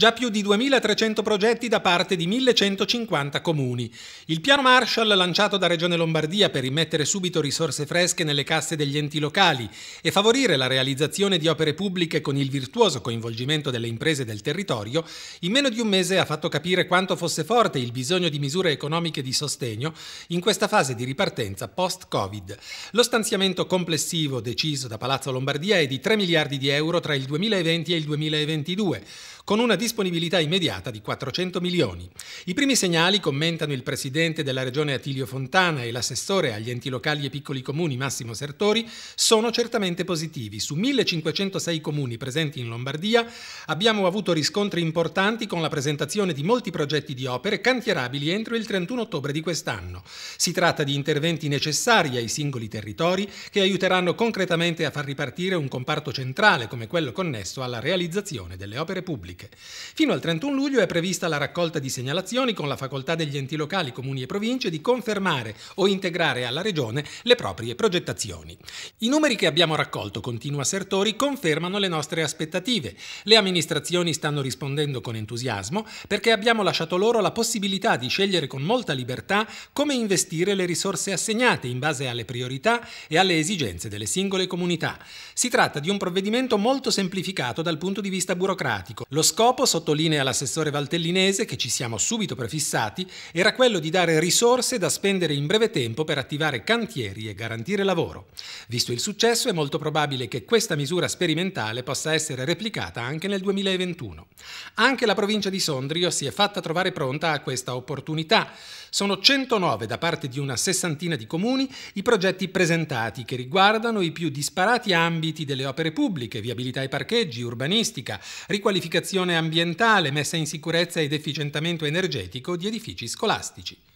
già più di 2.300 progetti da parte di 1.150 comuni. Il piano Marshall lanciato da Regione Lombardia per immettere subito risorse fresche nelle casse degli enti locali e favorire la realizzazione di opere pubbliche con il virtuoso coinvolgimento delle imprese del territorio, in meno di un mese ha fatto capire quanto fosse forte il bisogno di misure economiche di sostegno in questa fase di ripartenza post-Covid. Lo stanziamento complessivo deciso da Palazzo Lombardia è di 3 miliardi di euro tra il 2020 e il 2022 con una disponibilità immediata di 400 milioni. I primi segnali, commentano il presidente della regione Attilio Fontana e l'assessore agli enti locali e piccoli comuni Massimo Sertori, sono certamente positivi. Su 1506 comuni presenti in Lombardia abbiamo avuto riscontri importanti con la presentazione di molti progetti di opere cantierabili entro il 31 ottobre di quest'anno. Si tratta di interventi necessari ai singoli territori che aiuteranno concretamente a far ripartire un comparto centrale come quello connesso alla realizzazione delle opere pubbliche pubbliche. Fino al 31 luglio è prevista la raccolta di segnalazioni con la facoltà degli enti locali, comuni e province di confermare o integrare alla Regione le proprie progettazioni. I numeri che abbiamo raccolto, continua Sertori, confermano le nostre aspettative. Le amministrazioni stanno rispondendo con entusiasmo perché abbiamo lasciato loro la possibilità di scegliere con molta libertà come investire le risorse assegnate in base alle priorità e alle esigenze delle singole comunità. Si tratta di un provvedimento molto semplificato dal punto di vista burocratico. Lo lo scopo, sottolinea l'assessore Valtellinese, che ci siamo subito prefissati, era quello di dare risorse da spendere in breve tempo per attivare cantieri e garantire lavoro. Visto il successo, è molto probabile che questa misura sperimentale possa essere replicata anche nel 2021. Anche la provincia di Sondrio si è fatta trovare pronta a questa opportunità. Sono 109 da parte di una sessantina di comuni i progetti presentati che riguardano i più disparati ambiti delle opere pubbliche, viabilità e parcheggi, urbanistica, riqualificazione riqualificazione ambientale, messa in sicurezza ed efficientamento energetico di edifici scolastici.